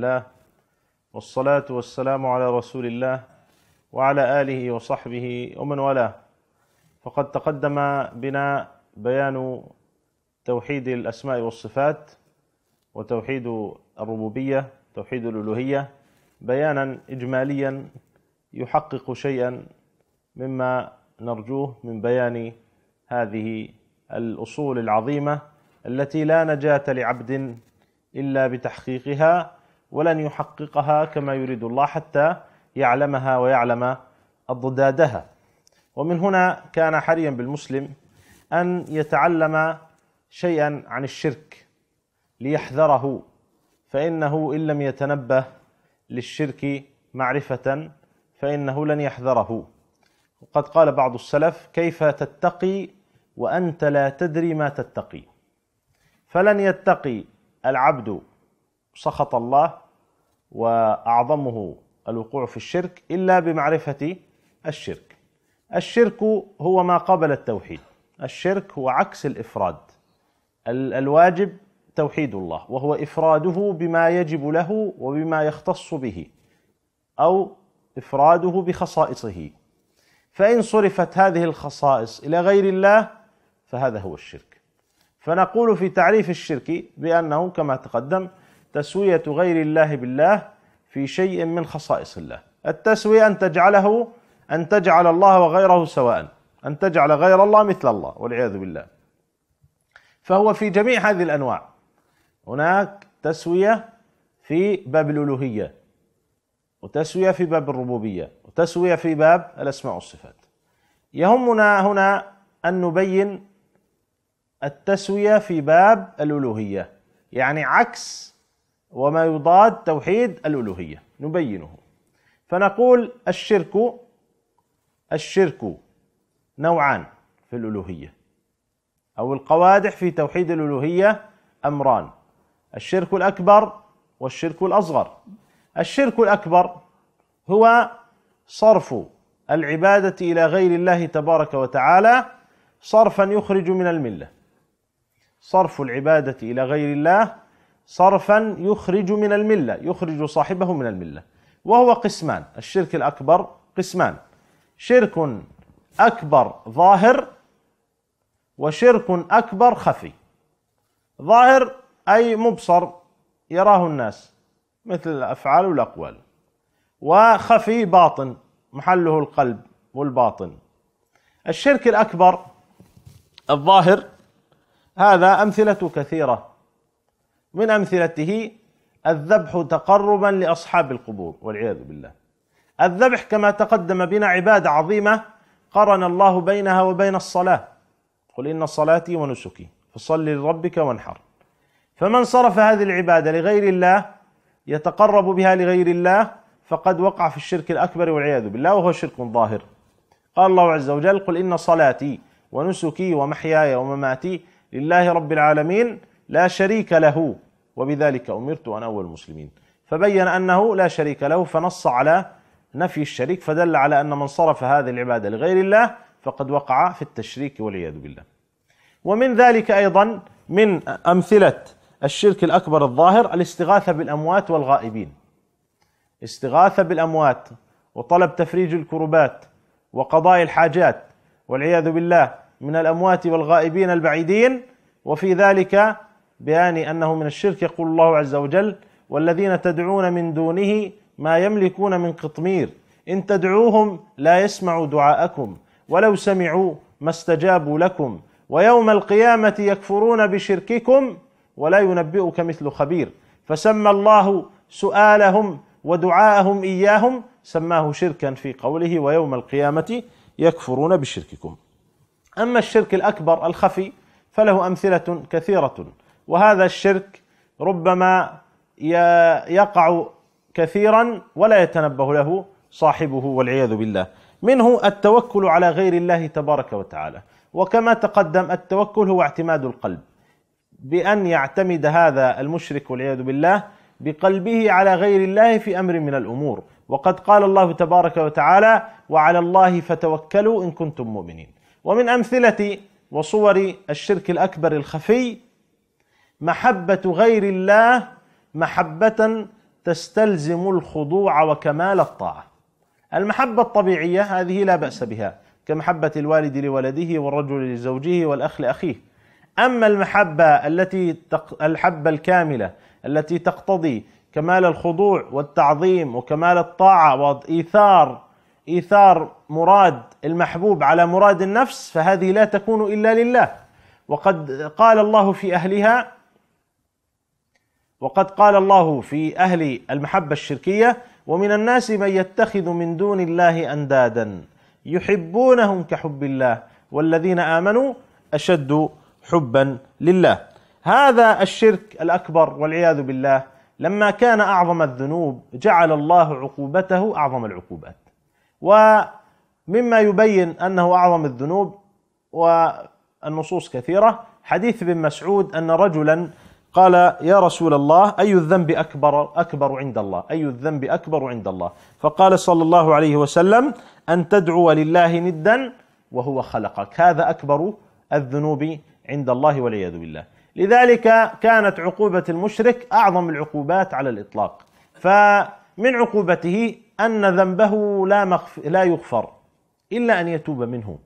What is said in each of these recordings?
الله والصلاة والسلام على رسول الله وعلى آله وصحبه ومن والاه فقد تقدم بنا بيان توحيد الأسماء والصفات وتوحيد الربوبية توحيد الألوهية بيانا إجماليا يحقق شيئا مما نرجوه من بيان هذه الأصول العظيمة التي لا نجاة لعبد إلا بتحقيقها ولن يحققها كما يريد الله حتى يعلمها ويعلم اضدادها ومن هنا كان حريا بالمسلم ان يتعلم شيئا عن الشرك ليحذره فانه ان لم يتنبه للشرك معرفه فانه لن يحذره وقد قال بعض السلف كيف تتقي وانت لا تدري ما تتقي فلن يتقي العبد سخط الله واعظمه الوقوع في الشرك الا بمعرفه الشرك. الشرك هو ما قبل التوحيد، الشرك هو عكس الافراد. الواجب توحيد الله وهو افراده بما يجب له وبما يختص به او افراده بخصائصه. فان صرفت هذه الخصائص الى غير الله فهذا هو الشرك. فنقول في تعريف الشرك بانه كما تقدم تسوية غير الله بالله في شيء من خصائص الله التسوية أن تجعله أن تجعل الله وغيره سواء أن تجعل غير الله مثل الله والعياذ بالله فهو في جميع هذه الأنواع هناك تسوية في باب الألوهية وتسوية في باب الربوبية وتسوية في باب الأسماء والصفات يهمنا هنا أن نبين التسوية في باب الألوهية يعني عكس وما يضاد توحيد الألوهية نبينه فنقول الشرك الشرك نوعان في الألوهية أو القوادح في توحيد الألوهية أمران الشرك الأكبر والشرك الأصغر الشرك الأكبر هو صرف العبادة إلى غير الله تبارك وتعالى صرفا يخرج من الملة صرف العبادة إلى غير الله صرفا يخرج من المله يخرج صاحبه من المله وهو قسمان الشرك الاكبر قسمان شرك اكبر ظاهر وشرك اكبر خفي ظاهر اي مبصر يراه الناس مثل الافعال والاقوال وخفي باطن محله القلب والباطن الشرك الاكبر الظاهر هذا امثلته كثيره من امثلته الذبح تقربا لاصحاب القبور والعياذ بالله الذبح كما تقدم بنا عباده عظيمه قرن الله بينها وبين الصلاه قل ان صلاتي ونسكي فصل لربك وانحر فمن صرف هذه العباده لغير الله يتقرب بها لغير الله فقد وقع في الشرك الاكبر والعياذ بالله وهو شرك ظاهر قال الله عز وجل قل ان صلاتي ونسكي ومحياي ومماتي لله رب العالمين لا شريك له وبذلك امرت وانا اول المسلمين فبين انه لا شريك له فنص على نفي الشريك فدل على ان من صرف هذه العباده لغير الله فقد وقع في التشريك والعياذ بالله. ومن ذلك ايضا من امثله الشرك الاكبر الظاهر الاستغاثه بالاموات والغائبين. استغاثه بالاموات وطلب تفريج الكربات وقضاء الحاجات والعياذ بالله من الاموات والغائبين البعيدين وفي ذلك بيان انه من الشرك يقول الله عز وجل والذين تدعون من دونه ما يملكون من قطمير ان تدعوهم لا يسمعوا دعاءكم ولو سمعوا ما استجابوا لكم ويوم القيامه يكفرون بشرككم ولا ينبئك مثل خبير فسمى الله سؤالهم ودعاءهم اياهم سماه شركا في قوله ويوم القيامه يكفرون بشرككم اما الشرك الاكبر الخفي فله امثله كثيره وهذا الشرك ربما يقع كثيرا ولا يتنبه له صاحبه والعياذ بالله منه التوكل على غير الله تبارك وتعالى وكما تقدم التوكل هو اعتماد القلب بان يعتمد هذا المشرك والعياذ بالله بقلبه على غير الله في امر من الامور وقد قال الله تبارك وتعالى وعلى الله فتوكلوا ان كنتم مؤمنين ومن امثله وصور الشرك الاكبر الخفي محبه غير الله محبه تستلزم الخضوع وكمال الطاعه المحبه الطبيعيه هذه لا باس بها كمحبه الوالد لولده والرجل لزوجه والاخ لاخيه اما المحبه التي تق... الحبه الكامله التي تقتضي كمال الخضوع والتعظيم وكمال الطاعه وايثار ايثار مراد المحبوب على مراد النفس فهذه لا تكون الا لله وقد قال الله في اهلها وقد قال الله في اهل المحبه الشركيه ومن الناس من يتخذ من دون الله اندادا يحبونهم كحب الله والذين امنوا اشد حبا لله هذا الشرك الاكبر والعياذ بالله لما كان اعظم الذنوب جعل الله عقوبته اعظم العقوبات ومما يبين انه اعظم الذنوب والنصوص كثيره حديث ابن مسعود ان رجلا قال يا رسول الله أي الذنب أكبر أكبر عند الله أي الذنب أكبر عند الله فقال صلى الله عليه وسلم أن تدعو لله ندا وهو خلقك هذا أكبر الذنوب عند الله والعياذ بالله لذلك كانت عقوبة المشرك أعظم العقوبات على الإطلاق فمن عقوبته أن ذنبه لا, مخف لا يغفر إلا أن يتوب منه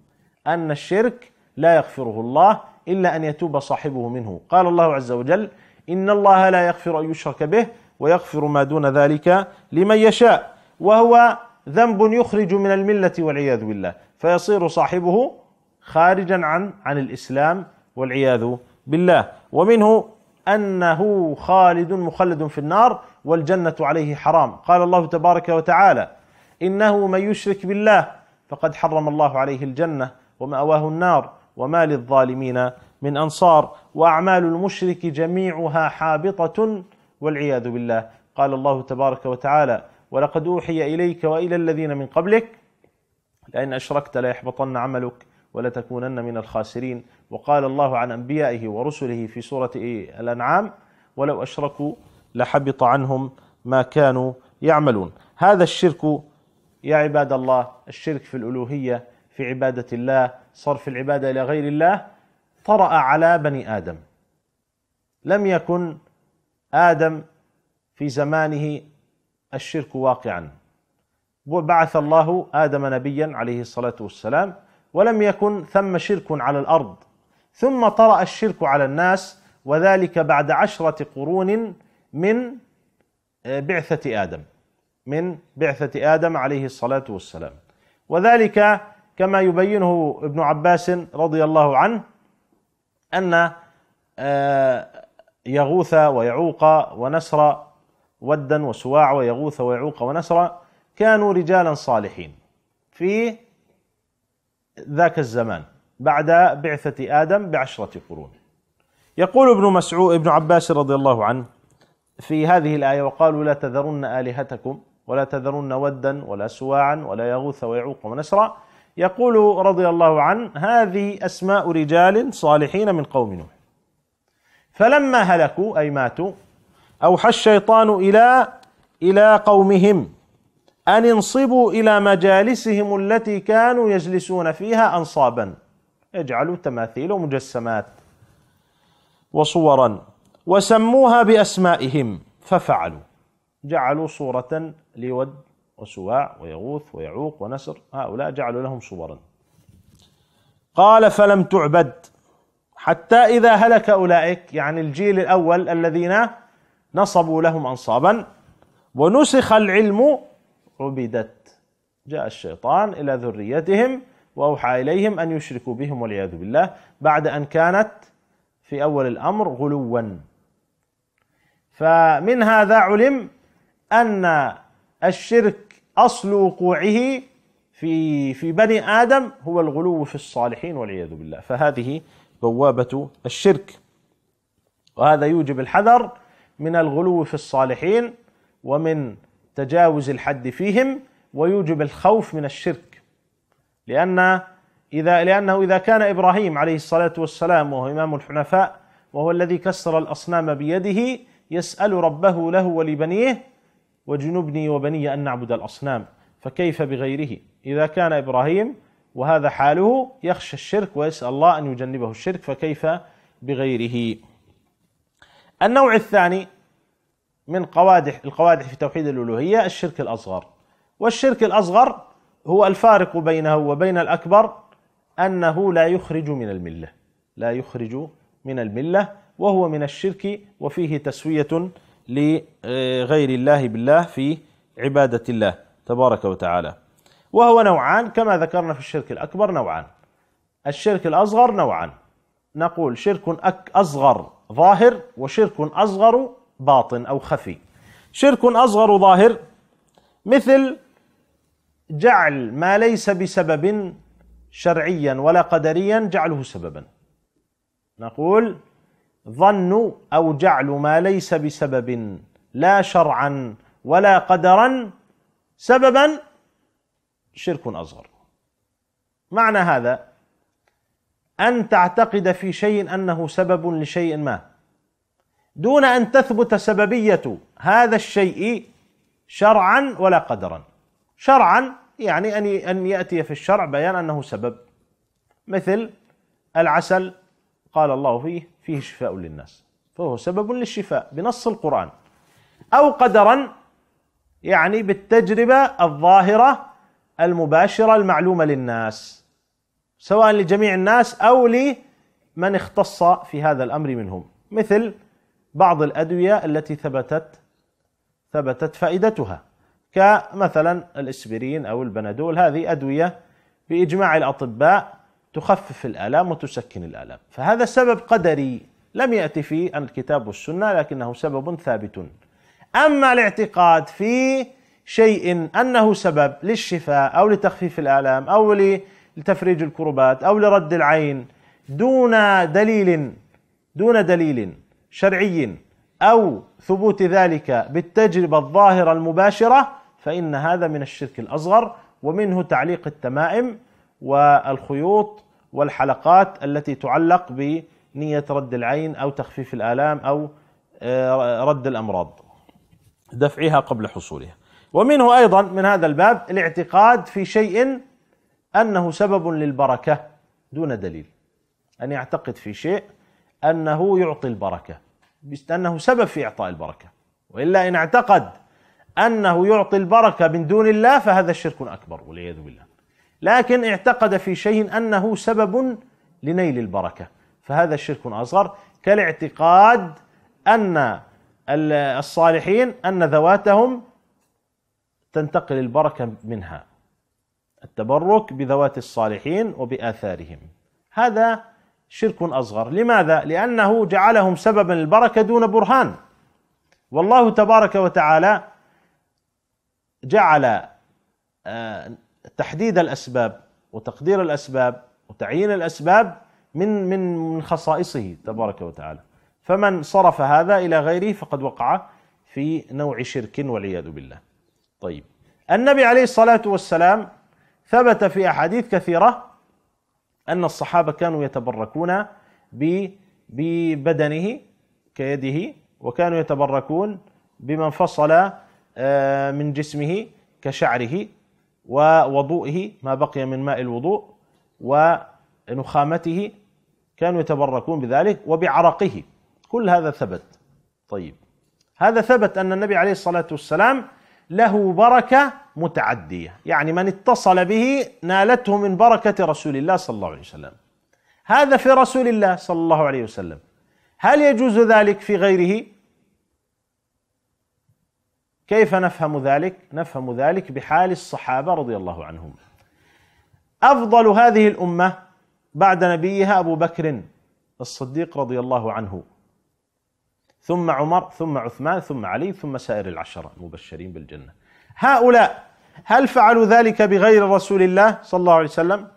أن الشرك لا يغفره الله الا ان يتوب صاحبه منه قال الله عز وجل ان الله لا يغفر ان يشرك به ويغفر ما دون ذلك لمن يشاء وهو ذنب يخرج من المله والعياذ بالله فيصير صاحبه خارجا عن عن الاسلام والعياذ بالله ومنه انه خالد مخلد في النار والجنه عليه حرام قال الله تبارك وتعالى انه من يشرك بالله فقد حرم الله عليه الجنه وماواه النار وما للظالمين من انصار واعمال المشرك جميعها حابطه والعياذ بالله قال الله تبارك وتعالى ولقد اوحي اليك والى الذين من قبلك لئن اشركت ليحبطن عملك ولتكونن من الخاسرين وقال الله عن انبيائه ورسله في سوره الانعام ولو اشركوا لحبط عنهم ما كانوا يعملون هذا الشرك يا عباد الله الشرك في الالوهيه في عبادة الله صرف العبادة إلى غير الله طرأ على بني آدم لم يكن آدم في زمانه الشرك واقعا وبعث الله آدم نبيا عليه الصلاة والسلام ولم يكن ثم شرك على الأرض ثم طرأ الشرك على الناس وذلك بعد عشرة قرون من آه، بعثة آدم من بعثة آدم عليه الصلاة والسلام وذلك كما يبينه ابن عباس رضي الله عنه أن آه، يغوث ويعوق ونسر ودا وسواع ويغوث ويعوق ونسر كانوا رجالا صالحين في ذاك الزمان بعد بعثة آدم بعشرة قرون يقول ابن مسعود ابن عباس رضي الله عنه في هذه الآية وقالوا لا تذرن آلهتكم ولا تذرن ودا ولا سواعا ولا يغوث ويعوق ونسرا يقول رضي الله عنه هذه اسماء رجال صالحين من قوم نوح فلما هلكوا اي ماتوا اوحى الشيطان الى الى قومهم ان انصبوا الى مجالسهم التي كانوا يجلسون فيها انصابا اجعلوا تماثيل ومجسمات وصورا وسموها باسمائهم ففعلوا جعلوا صوره لود وسواع ويغوث ويعوق ونسر هؤلاء جعلوا لهم صورا قال فلم تعبد حتى إذا هلك أولئك يعني الجيل الأول الذين نصبوا لهم أنصابا ونسخ العلم عبدت جاء الشيطان إلى ذريتهم وأوحى إليهم أن يشركوا بهم والعياذ بالله بعد أن كانت في أول الأمر غلوا فمن هذا علم أن الشرك أصل وقوعه في في بني آدم هو الغلو في الصالحين والعياذ بالله فهذه بوابة الشرك وهذا يوجب الحذر من الغلو في الصالحين ومن تجاوز الحد فيهم ويوجب الخوف من الشرك لأن إذا لأنه إذا كان إبراهيم عليه الصلاة والسلام وهو إمام الحنفاء وهو الذي كسر الأصنام بيده يسأل ربه له ولبنيه وجنبني وبني أن نعبد الأصنام فكيف بغيره إذا كان إبراهيم وهذا حاله يخشى الشرك ويسأل الله أن يجنبه الشرك فكيف بغيره النوع الثاني من قوادح القوادح في توحيد الألوهية الشرك الأصغر والشرك الأصغر هو الفارق بينه وبين الأكبر أنه لا يخرج من الملة لا يخرج من المله وهو من الشرك وفيه تسويه لغير الله بالله في عبادة الله تبارك وتعالى وهو نوعان كما ذكرنا في الشرك الأكبر نوعان الشرك الأصغر نوعان نقول شرك أصغر ظاهر وشرك أصغر باطن أو خفي شرك أصغر ظاهر مثل جعل ما ليس بسبب شرعيا ولا قدريا جعله سببا نقول ظن او جعل ما ليس بسبب لا شرعا ولا قدرا سببا شرك اصغر معنى هذا ان تعتقد في شيء انه سبب لشيء ما دون ان تثبت سببيه هذا الشيء شرعا ولا قدرا شرعا يعني ان ان ياتي في الشرع بيان انه سبب مثل العسل قال الله فيه فيه شفاء للناس فهو سبب للشفاء بنص القرآن أو قدرا يعني بالتجربة الظاهرة المباشرة المعلومة للناس سواء لجميع الناس أو لمن اختص في هذا الأمر منهم مثل بعض الأدوية التي ثبتت ثبتت فائدتها كمثلا الإسبرين أو البنادول هذه أدوية بإجماع الأطباء تخفف الآلام وتسكن الآلام فهذا سبب قدري لم يأتي فيه عن الكتاب والسنة لكنه سبب ثابت أما الاعتقاد في شيء أنه سبب للشفاء أو لتخفيف الآلام أو لتفريج الكربات أو لرد العين دون دليل دون دليل شرعي أو ثبوت ذلك بالتجربة الظاهرة المباشرة فإن هذا من الشرك الأصغر ومنه تعليق التمائم والخيوط والحلقات التي تعلق بنية رد العين أو تخفيف الآلام أو آه، رد الأمراض دفعها قبل حصولها ومنه أيضا من هذا الباب الاعتقاد في شيء أنه سبب للبركة دون دليل أن يعتقد في شيء أنه يعطي البركة أنه سبب في إعطاء البركة وإلا إن اعتقد أنه يعطي البركة من دون الله فهذا شرك أكبر والعياذ بالله لكن اعتقد في شيء انه سبب لنيل البركه فهذا شرك اصغر كالاعتقاد ان الصالحين ان ذواتهم تنتقل البركه منها التبرك بذوات الصالحين وباثارهم هذا شرك اصغر لماذا لانه جعلهم سببا للبركه دون برهان والله تبارك وتعالى جعل آه، تحديد الاسباب وتقدير الاسباب وتعيين الاسباب من من من خصائصه تبارك وتعالى فمن صرف هذا الى غيره فقد وقع في نوع شرك والعياذ بالله طيب النبي عليه الصلاه والسلام ثبت في احاديث كثيره ان الصحابه كانوا يتبركون ببدنه كيده وكانوا يتبركون بما انفصل آه، من جسمه كشعره ووضوئه ما بقي من ماء الوضوء ونخامته كانوا يتبركون بذلك وبعرقه كل هذا ثبت طيب هذا ثبت ان النبي عليه الصلاه والسلام له بركه متعديه، يعني من اتصل به نالته من بركه رسول الله صلى الله عليه وسلم. هذا في رسول الله صلى الله عليه وسلم. هل يجوز ذلك في غيره؟ كيف نفهم ذلك؟ نفهم ذلك بحال الصحابه رضي الله عنهم. افضل هذه الامه بعد نبيها ابو بكر الصديق رضي الله عنه. ثم عمر ثم عثمان ثم علي ثم سائر العشره المبشرين بالجنه. هؤلاء هل فعلوا ذلك بغير رسول الله صلى الله عليه وسلم؟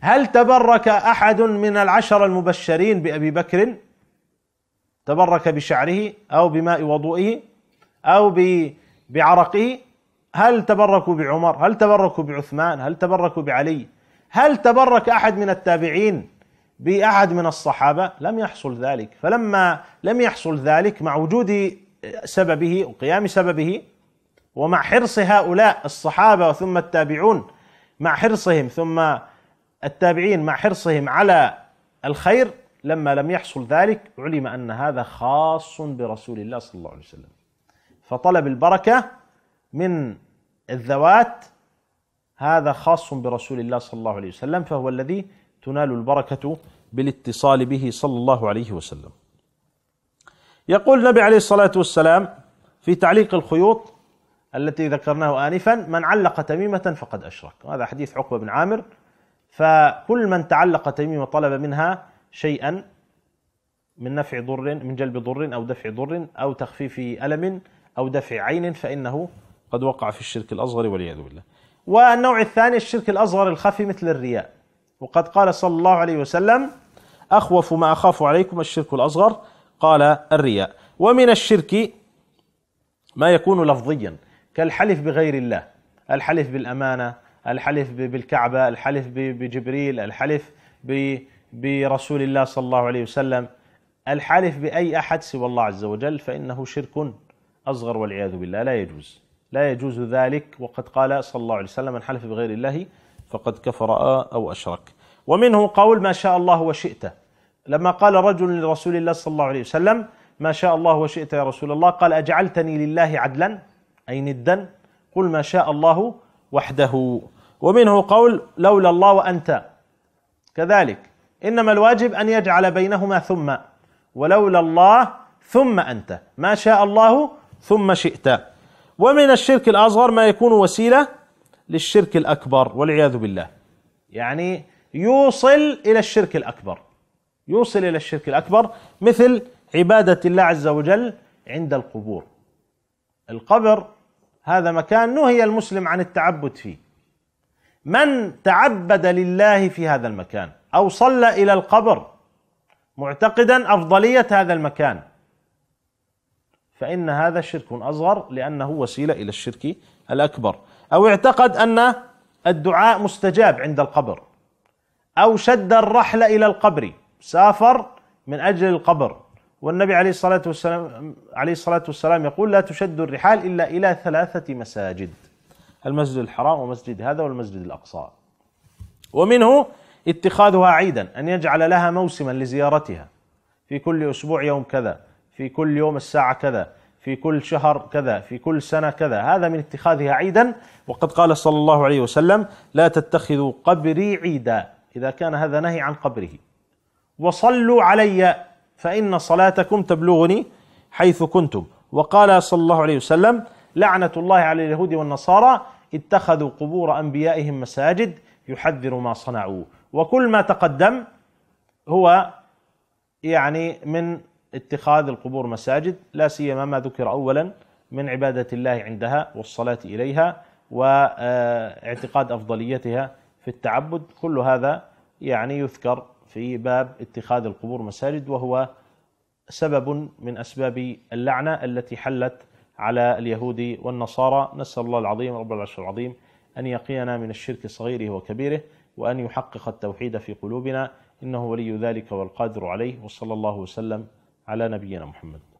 هل تبرك احد من العشر المبشرين بابي بكر؟ تبرك بشعره او بماء وضوئه؟ أو بعرقه هل تبركوا بعمر هل تبركوا بعثمان هل تبركوا بعلي هل تبرك أحد من التابعين بأحد من الصحابة لم يحصل ذلك فلما لم يحصل ذلك مع وجود سببه وقيام سببه ومع حرص هؤلاء الصحابة ثم التابعون مع حرصهم ثم التابعين مع حرصهم على الخير لما لم يحصل ذلك علم أن هذا خاص برسول الله صلى الله عليه وسلم فطلب البركه من الذوات هذا خاص برسول الله صلى الله عليه وسلم فهو الذي تنال البركه بالاتصال به صلى الله عليه وسلم. يقول النبي عليه الصلاه والسلام في تعليق الخيوط التي ذكرناه انفا من علق تميمه فقد اشرك، وهذا حديث عقبه بن عامر فكل من تعلق تميمه طلب منها شيئا من نفع ضر من جلب ضر او دفع ضر او تخفيف الم أو دفع عين فإنه قد وقع في الشرك الأصغر والعياذ بالله والنوع الثاني الشرك الأصغر الخفي مثل الرياء وقد قال صلى الله عليه وسلم أخوف ما أخاف عليكم الشرك الأصغر قال الرياء ومن الشرك ما يكون لفظيا كالحلف بغير الله الحلف بالأمانة الحلف بالكعبة الحلف بجبريل الحلف برسول الله صلى الله عليه وسلم الحلف بأي أحد سوى الله عز وجل فإنه شرك أصغر والعياذ بالله لا يجوز لا يجوز ذلك وقد قال صلى الله عليه وسلم من حلف بغير الله فقد كفر أو أشرك ومنه قول ما شاء الله وشئت لما قال رجل لرسول الله صلى الله عليه وسلم ما شاء الله وشئت يا رسول الله قال أجعلتني لله عدلا أي ندا قل ما شاء الله وحده ومنه قول لولا الله وأنت كذلك إنما الواجب أن يجعل بينهما ثم ولولا الله ثم أنت ما شاء الله ثم شئت ومن الشرك الأصغر ما يكون وسيلة للشرك الأكبر والعياذ بالله يعني يوصل إلى الشرك الأكبر يوصل إلى الشرك الأكبر مثل عبادة الله عز وجل عند القبور القبر هذا مكان نهي المسلم عن التعبد فيه من تعبد لله في هذا المكان أو صلى إلى القبر معتقدا أفضلية هذا المكان فإن هذا شرك أصغر لأنه وسيلة إلى الشرك الأكبر أو اعتقد أن الدعاء مستجاب عند القبر أو شد الرحلة إلى القبر سافر من أجل القبر والنبي عليه الصلاة والسلام عليه الصلاة والسلام يقول لا تشد الرحال إلا إلى ثلاثة مساجد المسجد الحرام ومسجد هذا والمسجد الأقصى ومنه اتخاذها عيدا أن يجعل لها موسما لزيارتها في كل أسبوع يوم كذا في كل يوم الساعة كذا في كل شهر كذا في كل سنة كذا هذا من اتخاذها عيدا وقد قال صلى الله عليه وسلم لا تتخذوا قبري عيدا إذا كان هذا نهي عن قبره وصلوا علي فإن صلاتكم تبلغني حيث كنتم وقال صلى الله عليه وسلم لعنة الله على اليهود والنصارى اتخذوا قبور أنبيائهم مساجد يحذر ما صنعوا وكل ما تقدم هو يعني من اتخاذ القبور مساجد لا سيما ما ذكر اولا من عباده الله عندها والصلاه اليها واعتقاد افضليتها في التعبد كل هذا يعني يذكر في باب اتخاذ القبور مساجد وهو سبب من اسباب اللعنه التي حلت على اليهود والنصارى نسال الله العظيم رب العرش العظيم ان يقينا من الشرك صغيره وكبيره وان يحقق التوحيد في قلوبنا انه ولي ذلك والقادر عليه وصلى الله وسلم على نبينا محمد